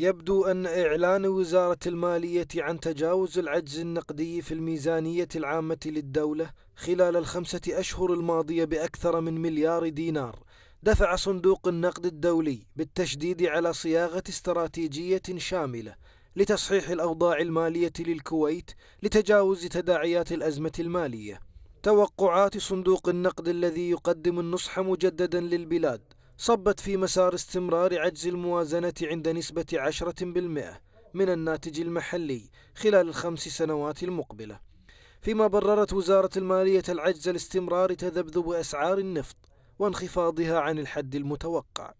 يبدو أن إعلان وزارة المالية عن تجاوز العجز النقدي في الميزانية العامة للدولة خلال الخمسة أشهر الماضية بأكثر من مليار دينار دفع صندوق النقد الدولي بالتشديد على صياغة استراتيجية شاملة لتصحيح الأوضاع المالية للكويت لتجاوز تداعيات الأزمة المالية توقعات صندوق النقد الذي يقدم النصح مجددا للبلاد صبت في مسار استمرار عجز الموازنة عند نسبة 10% من الناتج المحلي خلال الخمس سنوات المقبلة فيما بررت وزارة المالية العجز لاستمرار تذبذب أسعار النفط وانخفاضها عن الحد المتوقع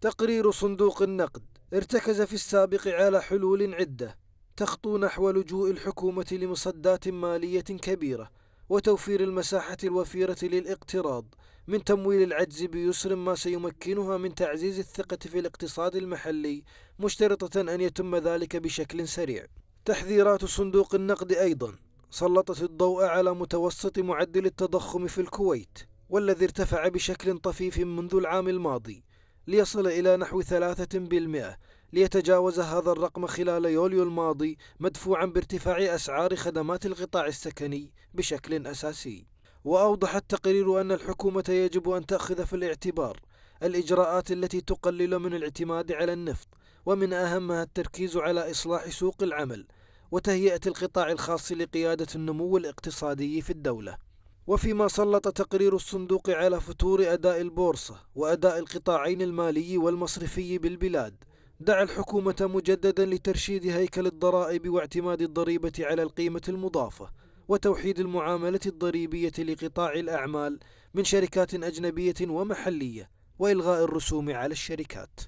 تقرير صندوق النقد ارتكز في السابق على حلول عدة تخطو نحو لجوء الحكومة لمصدات مالية كبيرة وتوفير المساحة الوفيرة للاقتراض من تمويل العجز بيسر ما سيمكنها من تعزيز الثقة في الاقتصاد المحلي مشترطة أن يتم ذلك بشكل سريع. تحذيرات صندوق النقد أيضا سلطت الضوء على متوسط معدل التضخم في الكويت والذي ارتفع بشكل طفيف منذ العام الماضي ليصل إلى نحو ثلاثة بالمئة ليتجاوز هذا الرقم خلال يوليو الماضي مدفوعا بارتفاع أسعار خدمات القطاع السكني بشكل أساسي وأوضح التقرير أن الحكومة يجب أن تأخذ في الاعتبار الإجراءات التي تقلل من الاعتماد على النفط ومن أهمها التركيز على إصلاح سوق العمل وتهيئة القطاع الخاص لقيادة النمو الاقتصادي في الدولة وفيما سلط تقرير الصندوق على فتور أداء البورصة وأداء القطاعين المالي والمصرفي بالبلاد دعا الحكومة مجددا لترشيد هيكل الضرائب واعتماد الضريبة على القيمة المضافة وتوحيد المعاملة الضريبية لقطاع الأعمال من شركات أجنبية ومحلية وإلغاء الرسوم على الشركات